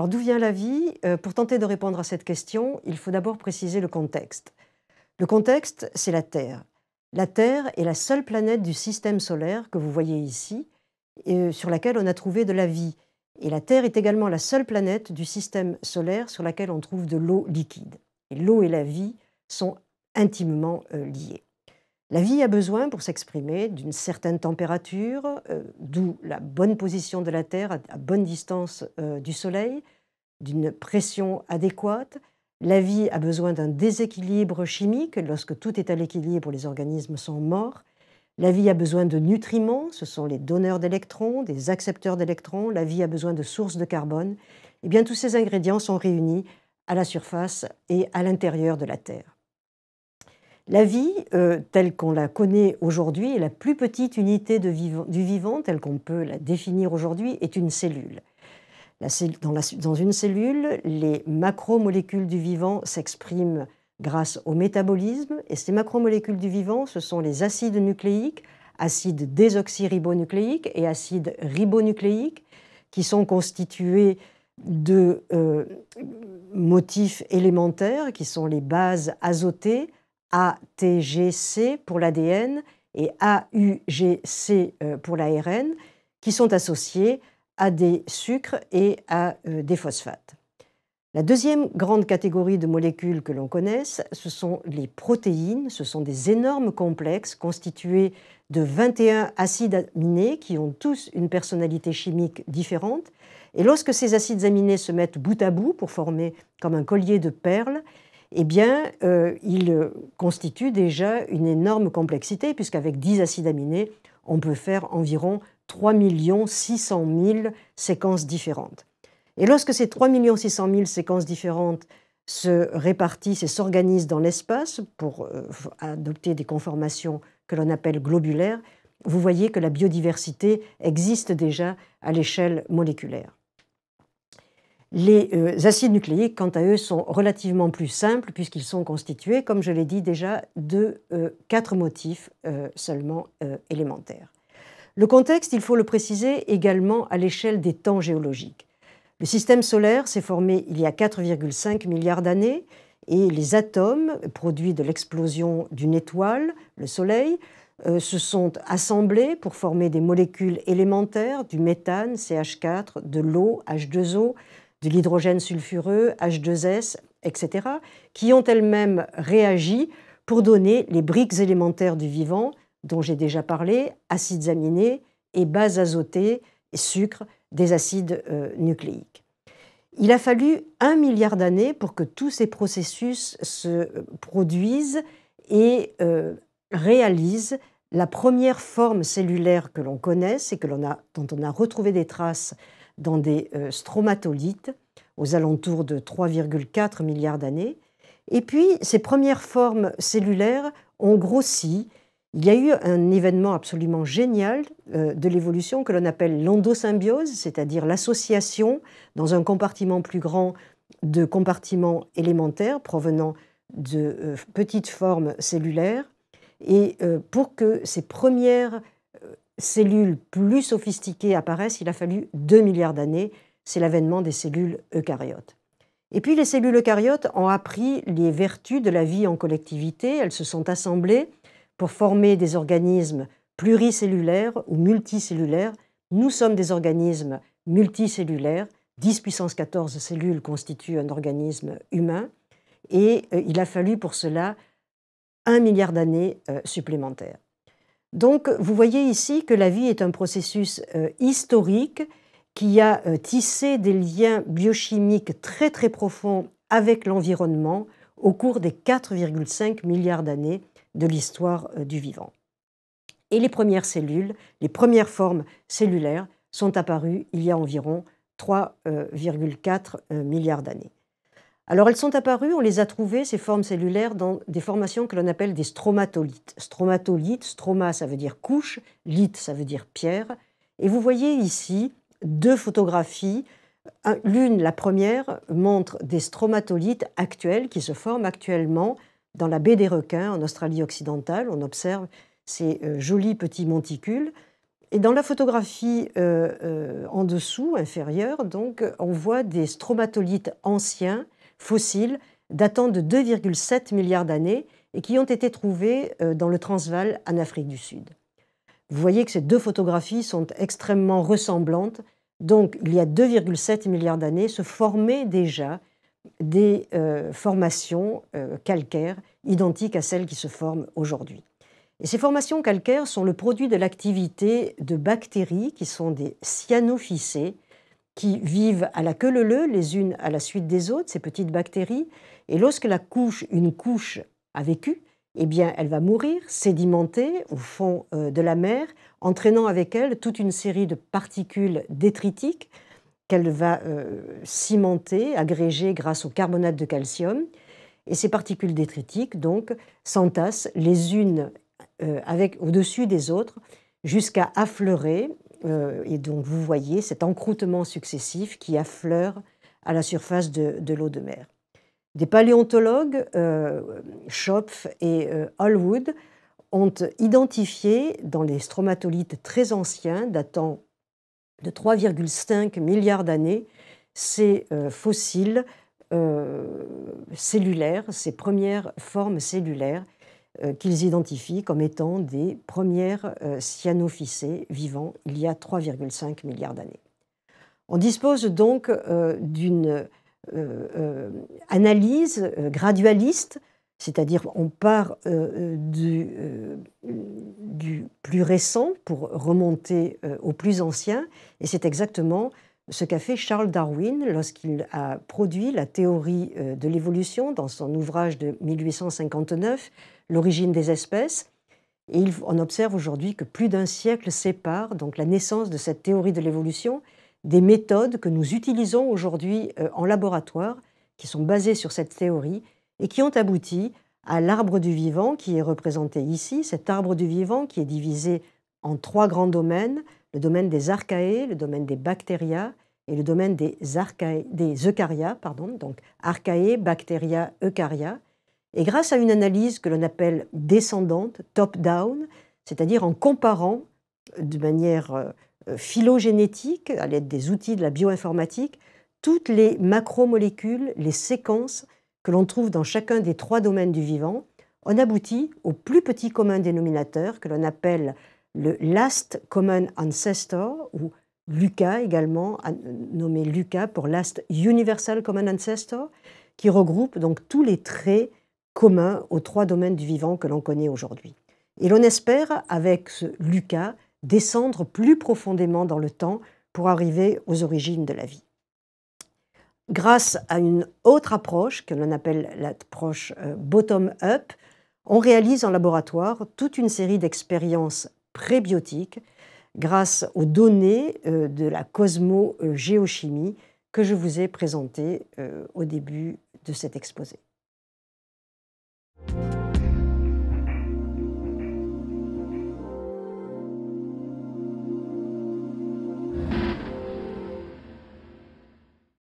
Alors d'où vient la vie euh, Pour tenter de répondre à cette question, il faut d'abord préciser le contexte. Le contexte, c'est la Terre. La Terre est la seule planète du système solaire que vous voyez ici, et euh, sur laquelle on a trouvé de la vie. Et la Terre est également la seule planète du système solaire sur laquelle on trouve de l'eau liquide. Et l'eau et la vie sont intimement euh, liées. La vie a besoin, pour s'exprimer, d'une certaine température, euh, d'où la bonne position de la Terre à, bonne distance euh, du Soleil, d'une pression adéquate. La vie a besoin d'un déséquilibre chimique. Lorsque tout est à l'équilibre, les organismes sont morts. La vie a besoin de nutriments, ce sont les donneurs d'électrons, des accepteurs d'électrons. La vie a besoin de sources de carbone. Et eh bien tous ces ingrédients sont réunis à la surface et à l'intérieur de la Terre. La vie, euh, telle qu'on la connaît aujourd'hui, la plus petite unité du vivant, telle qu'on peut la définir aujourd'hui, est une cellule. dans, une cellule, les macromolécules du vivant s'expriment grâce au métabolisme, et ces macromolécules du vivant, ce sont les acides nucléiques, acides désoxyribonucléiques et acides ribonucléiques, qui sont constitués de euh, motifs élémentaires, qui sont les bases azotées, ATGC pour l'ADN et AUGC euh, pour l'ARN, qui sont associés à des sucres et à euh, des phosphates. La deuxième grande catégorie de molécules que l'on connaisse, ce sont les protéines. Ce sont des énormes complexes constitués de 21 acides aminés qui ont tous une personnalité chimique différente. Et lorsque ces acides aminés se mettent bout à bout pour former comme un collier de perles, eh bien, euh, il constitue déjà une énorme complexité, puisqu'avec 10 acides aminés, on peut faire environ 3 600 000 séquences différentes. Et lorsque ces 3 600 000 séquences différentes se répartissent et s'organisent dans l'espace pour euh, adopter des conformations que l'on appelle globulaires, vous voyez que la biodiversité existe déjà à l'échelle moléculaire. Les euh, acides nucléiques, quant à eux, sont relativement plus simples puisqu'ils sont constitués, comme je l'ai dit déjà, de euh, quatre motifs euh, seulement élémentaires. Le contexte, il faut le préciser également à l'échelle des temps géologiques. Le système solaire s'est formé il y a 4,5 milliards d'années et les atomes produits de l'explosion d'une étoile, le Soleil, se sont assemblés pour former des molécules élémentaires, du méthane, CH4, de l'eau, H2O, de l'hydrogène sulfureux, H2S, etc., qui ont elles-mêmes réagi pour donner les briques élémentaires du vivant, dont j'ai déjà parlé, acides aminés et bases azotées et sucres des acides euh, nucléiques. Il a fallu un milliard d'années pour que tous ces processus se euh, produisent et euh, réalisent la première forme cellulaire que l'on connaisse et que dont on a retrouvé des traces dans des euh, stromatolites aux alentours de 3,4 milliards d'années. Et puis, ces premières formes cellulaires ont grossi. Il y a eu un événement absolument génial euh, de l'évolution que l'on appelle l'endosymbiose, c'est-à-dire l'association dans un compartiment plus grand de compartiments élémentaires provenant de euh, petites formes cellulaires. Et pour que ces premières cellules plus sophistiquées apparaissent, il a fallu 2 milliards d'années. C'est l'avènement des cellules eucaryotes. Et puis les cellules eucaryotes ont appris les vertus de la vie en collectivité. Elles se sont assemblées pour former des organismes pluricellulaires ou multicellulaires. Nous sommes des organismes multicellulaires. 10 puissance 14 cellules constituent un organisme humain. Et euh, il a fallu pour cela un milliard d'années euh, supplémentaires. Donc vous voyez ici que la vie est un processus euh, historique qui a euh, tissé des liens biochimiques très très profonds avec l'environnement au cours des 4,5 milliards d'années de l'histoire euh, du vivant. Et les premières cellules, les premières formes cellulaires sont apparues il y a environ 3,4 milliards d'années. Alors elles sont apparues, on les a trouvées, ces formes cellulaires, dans des formations que l'on appelle des stromatolites. Stromatolite, stroma ça veut dire couche, lite ça veut dire pierre. Et vous voyez ici deux photographies. L'une, la première, montre des stromatolites actuels qui se forment actuellement dans la baie des requins en Australie occidentale. On observe ces euh, jolis petits monticules. Et dans la photographie euh, euh, en dessous, inférieure, donc, on voit des stromatolites anciens fossiles datant de 2,7 milliards d'années et qui ont été trouvés euh, dans le Transvaal en Afrique du Sud. Vous voyez que ces deux photographies sont extrêmement ressemblantes. Donc, il y a 2,7 milliards d'années, se formaient déjà des euh, formations euh, calcaires identiques à celles qui se forment aujourd'hui. Et ces formations calcaires sont le produit de l'activité de bactéries qui sont des cyanophycées, qui vivent à la queue leu les unes à la suite des autres, ces petites bactéries. Et lorsque la couche, une couche a vécu, eh bien, elle va mourir, sédimenter au fond euh, de la mer, entraînant avec elle toute une série de particules détritiques qu'elle va euh, cimenter, agréger grâce au carbonate de calcium. Et ces particules détritiques, donc, s'entassent les unes euh, avec au-dessus des autres jusqu'à affleurer euh, et donc vous voyez cet encroûtement successif qui affleure à la surface de, l'eau de mer. Des paléontologues, euh, Schopf et euh, ont identifié dans les stromatolites très anciens, datant de 3,5 milliards d'années, ces euh, fossiles cellulaires, ces premières formes cellulaires euh, qu'ils identifient comme étant des premières euh, cyanophytes vivants il y a 3,5 milliards d'années. On dispose donc euh, d'une analyse gradualiste, c'est-à-dire on part du, plus récent pour remonter au plus ancien, et c'est exactement ce qu'a fait Charles Darwin lorsqu'il a produit la théorie de l'évolution dans son ouvrage de 1859 l'origine des espèces. Et on observe aujourd'hui que plus d'un siècle sépare donc la naissance de cette théorie de l'évolution des méthodes que nous utilisons aujourd'hui euh, en laboratoire, qui sont basées sur cette théorie et qui ont abouti à l'arbre du vivant qui est représenté ici, cet arbre du vivant qui est divisé en trois grands domaines, le domaine des archaées, le domaine des bactéria et le domaine des, archaées, des pardon, donc archaées, bactéria, eucaria. Et grâce à une analyse que l'on appelle descendante, top-down, c'est-à-dire en comparant euh, de manière euh, euh, phylogénétique, à l'aide des outils de la bioinformatique, toutes les macromolécules, les séquences que l'on trouve dans chacun des trois domaines du vivant, on aboutit au plus petit commun dénominateur que l'on appelle le Last Common Ancestor, ou LUCA également, nommé LUCA pour Last Universal Common Ancestor, qui regroupe donc tous les traits communs aux trois domaines du vivant que l'on connaît aujourd'hui. Et l'on espère, avec ce Lucas, descendre plus profondément dans le temps pour arriver aux origines de la vie. Grâce à une autre approche, que l'on appelle l'approche euh, bottom-up, on réalise en laboratoire toute une série d'expériences prébiotiques grâce aux données euh, de la cosmogéochimie euh, que je vous ai présentées au début de cet exposé.